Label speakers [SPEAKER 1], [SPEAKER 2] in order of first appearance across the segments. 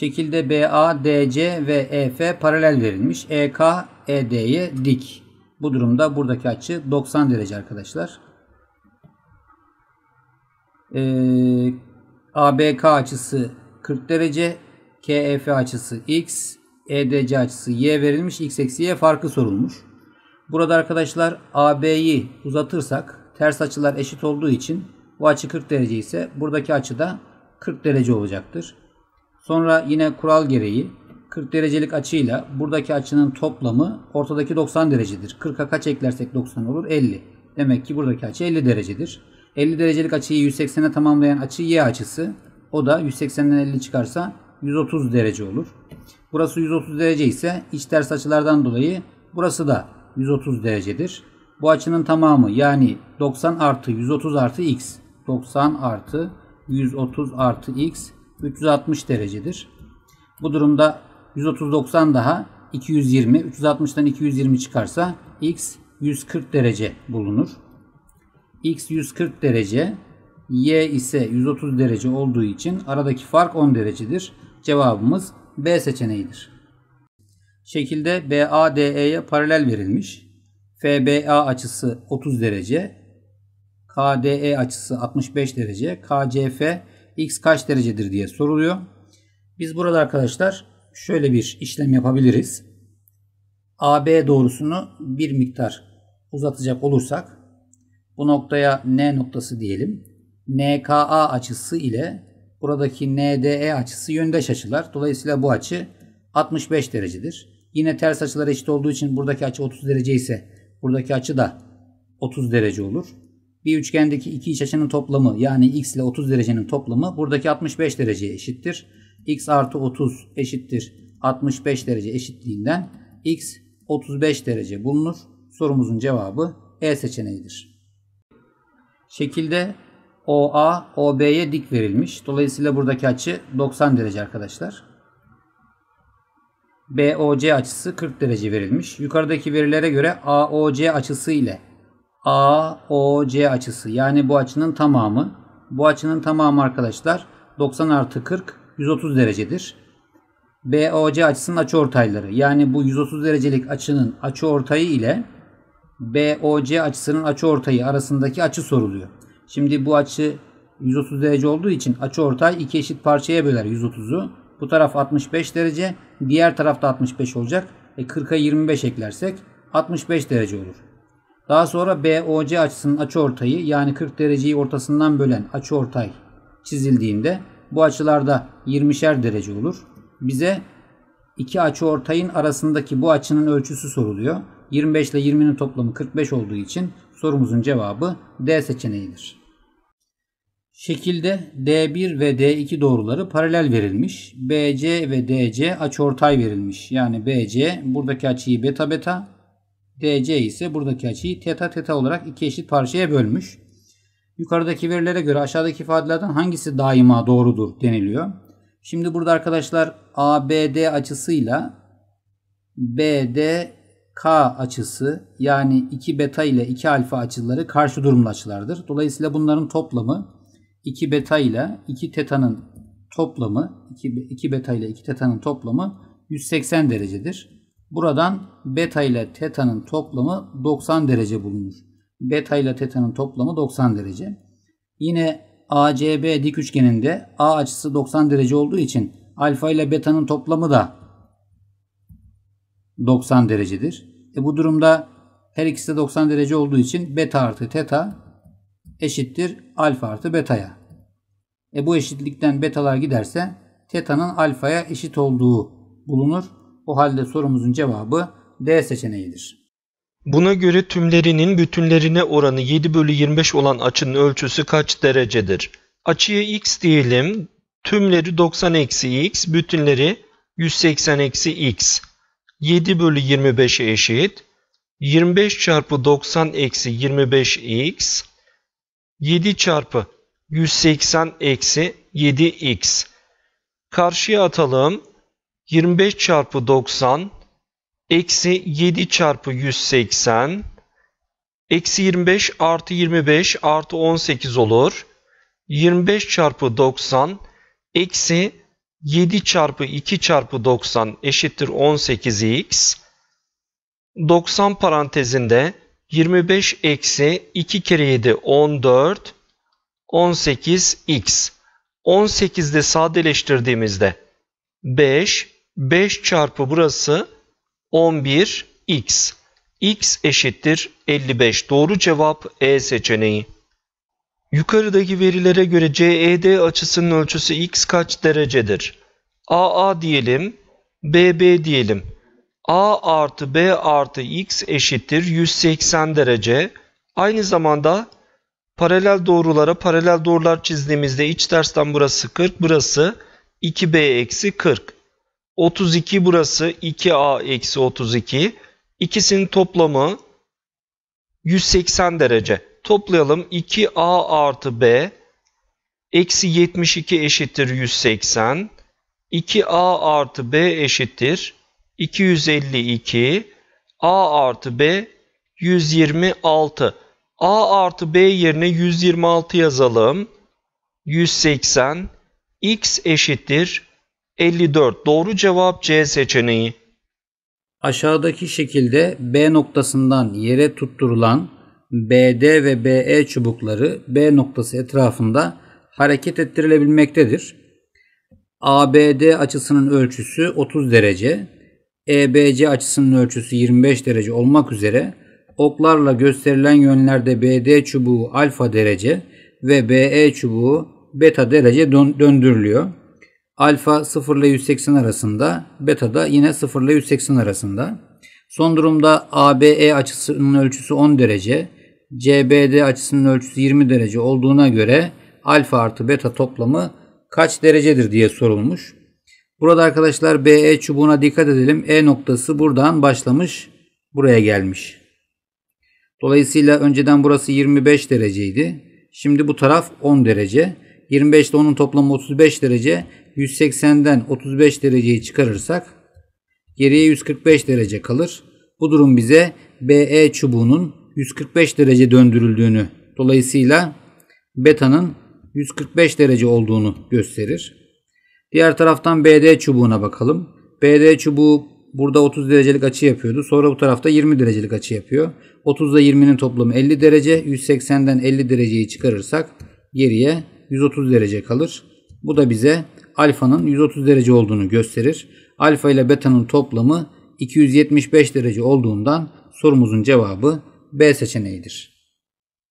[SPEAKER 1] Şekilde BA, DC ve EF paralel verilmiş. EK, ED'ye dik. Bu durumda buradaki açı 90 derece arkadaşlar. Ee, ABK açısı 40 derece. KEF açısı X. EDC açısı Y verilmiş. X eksi Y farkı sorulmuş. Burada arkadaşlar AB'yi uzatırsak ters açılar eşit olduğu için bu açı 40 derece ise buradaki açı da 40 derece olacaktır. Sonra yine kural gereği 40 derecelik açıyla buradaki açının toplamı ortadaki 90 derecedir. 40'a kaç eklersek 90 olur? 50. Demek ki buradaki açı 50 derecedir. 50 derecelik açıyı 180'e tamamlayan açı y açısı. O da 180'den 50 çıkarsa 130 derece olur. Burası 130 derece ise iç ters açılardan dolayı burası da 130 derecedir. Bu açının tamamı yani 90 artı 130 artı x. 90 artı 130 artı x 360 derecedir. Bu durumda 130-90 daha 220, 360'dan 220 çıkarsa x 140 derece bulunur. x 140 derece, y ise 130 derece olduğu için aradaki fark 10 derecedir. Cevabımız B seçeneğidir. Şekilde BADE'ye paralel verilmiş. FBA açısı 30 derece, KDE açısı 65 derece, KCF x kaç derecedir diye soruluyor. Biz burada arkadaşlar şöyle bir işlem yapabiliriz. AB doğrusunu bir miktar uzatacak olursak bu noktaya N noktası diyelim. NKA açısı ile buradaki NDE açısı yöndeş açılar. Dolayısıyla bu açı 65 derecedir. Yine ters açılar eşit olduğu için buradaki açı 30 derece ise buradaki açı da 30 derece olur bir üçgendeki iki iç açının toplamı yani x ile 30 derecenin toplamı buradaki 65 dereceye eşittir. x artı 30 eşittir 65 derece eşitliğinden x 35 derece bulunur. Sorumuzun cevabı E seçeneğidir. Şekilde OA, OB'ye dik verilmiş. Dolayısıyla buradaki açı 90 derece arkadaşlar. BOC açısı 40 derece verilmiş. Yukarıdaki verilere göre AOC açısı ile AOC açısı yani bu açının tamamı. Bu açının tamamı arkadaşlar 90 artı 40 130 derecedir. BOC açısının açıortayları yani bu 130 derecelik açının açıortayı ile BOC açısının açıortayı arasındaki açı soruluyor. Şimdi bu açı 130 derece olduğu için açıortay iki eşit parçaya böler 130'u. Bu taraf 65 derece, diğer tarafta 65 olacak. E 40'a 25 eklersek 65 derece olur. Daha sonra BOC açısının açıortayı yani 40 dereceyi ortasından bölen açıortay çizildiğinde bu açılarda 20'şer derece olur. Bize iki açıortayın arasındaki bu açının ölçüsü soruluyor. 25 ile 20'nin toplamı 45 olduğu için sorumuzun cevabı D seçeneğidir. Şekilde D1 ve D2 doğruları paralel verilmiş. BC ve DC açıortay verilmiş. Yani BC buradaki açıyı beta beta, DC ise buradaki açıyı teta teta olarak iki eşit parçaya bölmüş. Yukarıdaki verilere göre aşağıdaki ifadelerden hangisi daima doğrudur deniliyor. Şimdi burada arkadaşlar ABD açısıyla BDK açısı yani 2 beta ile 2 alfa açıları karşı durumlu açılardır. Dolayısıyla bunların toplamı 2 beta ile 2 teta'nın toplamı 2, beta ile 2 teta'nın toplamı 180 derecedir. Buradan beta ile teta'nın toplamı 90 derece bulunur. Beta ile teta'nın toplamı 90 derece. Yine ACB dik üçgeninde A açısı 90 derece olduğu için alfa ile beta'nın toplamı da 90 derecedir. E bu durumda her ikisi de 90 derece olduğu için beta artı teta eşittir alfa artı beta'ya. E bu eşitlikten betalar giderse teta'nın alfa'ya eşit olduğu bulunur. O halde sorumuzun cevabı D seçeneğidir.
[SPEAKER 2] Buna göre tümlerinin bütünlerine oranı 7 bölü 25 olan açının ölçüsü kaç derecedir? Açıya x diyelim. Tümleri 90 eksi x, bütünleri 180 eksi x. 7 bölü 25'e eşit. 25 çarpı 90 eksi 25 x. 7 çarpı 180 eksi 7 x. Karşıya atalım. 25 çarpı 90 eksi 7 çarpı 180 eksi 25 artı 25 artı 18 olur. 25 çarpı 90 eksi 7 çarpı 2 çarpı 90 eşittir 18x. 90 parantezinde 25 eksi 2 kere 7 14 18x. 18'de sadeleştirdiğimizde 5 5 çarpı burası 11x. x eşittir 55. Doğru cevap E seçeneği. Yukarıdaki verilere göre CED açısının ölçüsü x kaç derecedir? AA diyelim, BB diyelim. A artı B artı x eşittir 180 derece. Aynı zamanda paralel doğrulara paralel doğrular çizdiğimizde iç tersten burası 40, burası 2B eksi 40. 32 burası 2a eksi 32. İkisinin toplamı 180 derece. Toplayalım 2a artı b eksi 72 eşittir 180. 2a artı b eşittir 252. a artı b 126. a artı b yerine 126 yazalım. 180 x eşittir 54. Doğru cevap C seçeneği.
[SPEAKER 1] Aşağıdaki şekilde B noktasından yere tutturulan BD ve BE çubukları B noktası etrafında hareket ettirilebilmektedir. ABD açısının ölçüsü 30 derece, EBC açısının ölçüsü 25 derece olmak üzere oklarla gösterilen yönlerde BD çubuğu alfa derece ve BE çubuğu beta derece döndürülüyor. Alfa 0 ile 180 arasında, beta da yine 0 ile 180 arasında. Son durumda ABE açısının ölçüsü 10 derece, CBD açısının ölçüsü 20 derece olduğuna göre alfa artı beta toplamı kaç derecedir diye sorulmuş. Burada arkadaşlar BE çubuğuna dikkat edelim. E noktası buradan başlamış, buraya gelmiş. Dolayısıyla önceden burası 25 dereceydi. Şimdi bu taraf 10 derece. 25 ile 10'un toplamı 35 derece. 180'den 35 dereceyi çıkarırsak geriye 145 derece kalır. Bu durum bize BE çubuğunun 145 derece döndürüldüğünü dolayısıyla beta'nın 145 derece olduğunu gösterir. Diğer taraftan BD çubuğuna bakalım. BD çubuğu burada 30 derecelik açı yapıyordu. Sonra bu tarafta 20 derecelik açı yapıyor. 30 ile 20'nin toplamı 50 derece. 180'den 50 dereceyi çıkarırsak geriye 130 derece kalır. Bu da bize alfanın 130 derece olduğunu gösterir. Alfa ile beta'nın toplamı 275 derece olduğundan sorumuzun cevabı B
[SPEAKER 2] seçeneğidir.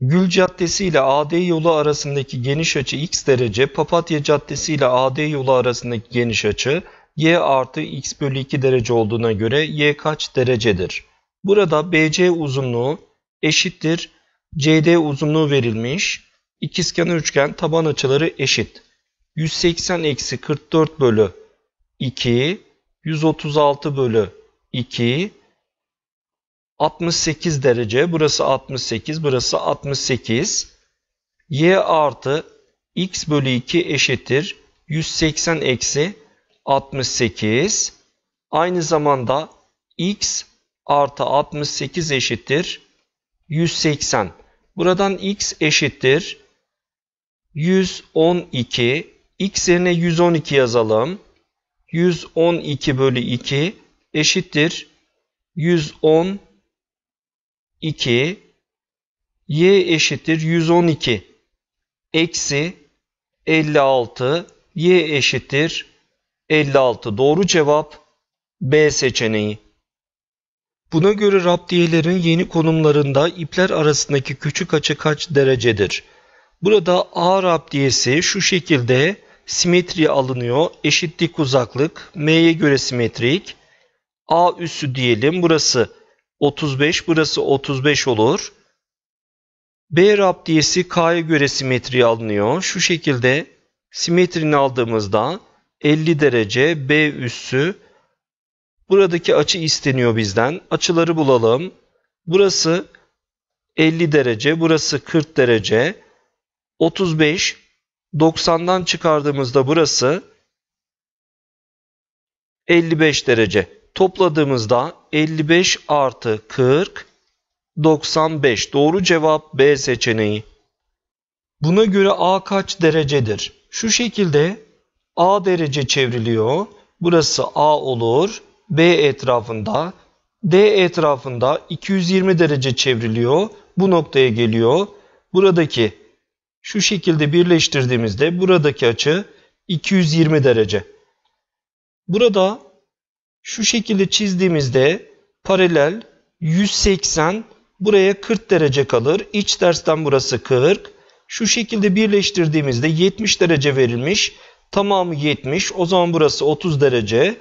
[SPEAKER 2] Gül Caddesi ile AD yolu arasındaki geniş açı x derece, Papatya Caddesi ile AD yolu arasındaki geniş açı y artı x bölü 2 derece olduğuna göre y kaç derecedir? Burada BC uzunluğu eşittir CD uzunluğu verilmiş. İkizkenar üçgen taban açıları eşit. 180 eksi 44 bölü 2, 136 bölü 2, 68 derece. Burası 68, burası 68. Y artı x bölü 2 eşittir. 180 eksi 68. Aynı zamanda x artı 68 eşittir. 180. Buradan x eşittir. 112 x yerine 112 yazalım. 112 bölü 2 eşittir. 112 y eşittir 112 eksi 56 y eşittir 56. Doğru cevap B seçeneği. Buna göre raptiyelerin yeni konumlarında ipler arasındaki küçük açı kaç derecedir? Burada A raptiyesi şu şekilde simetri alınıyor. Eşitlik uzaklık. M'ye göre simetrik. A üssü diyelim. Burası 35. Burası 35 olur. B raptiyesi K'ya göre simetri alınıyor. Şu şekilde simetrini aldığımızda 50 derece B üssü buradaki açı isteniyor bizden. Açıları bulalım. Burası 50 derece, burası 40 derece. 35 90'dan çıkardığımızda burası 55 derece. Topladığımızda 55 artı 40 95. Doğru cevap B seçeneği. Buna göre A kaç derecedir? Şu şekilde A derece çevriliyor. Burası A olur. B etrafında. D etrafında 220 derece çevriliyor. Bu noktaya geliyor. Buradaki şu şekilde birleştirdiğimizde buradaki açı 220 derece. Burada şu şekilde çizdiğimizde paralel 180 buraya 40 derece kalır. İç tersten burası 40. Şu şekilde birleştirdiğimizde 70 derece verilmiş. Tamamı 70. O zaman burası 30 derece.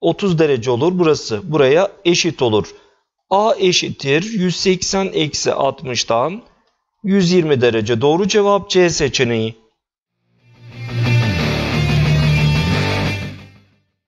[SPEAKER 2] 30 derece olur. Burası buraya eşit olur. A eşittir 180 eksi 60'tan 120 derece. Doğru cevap C seçeneği.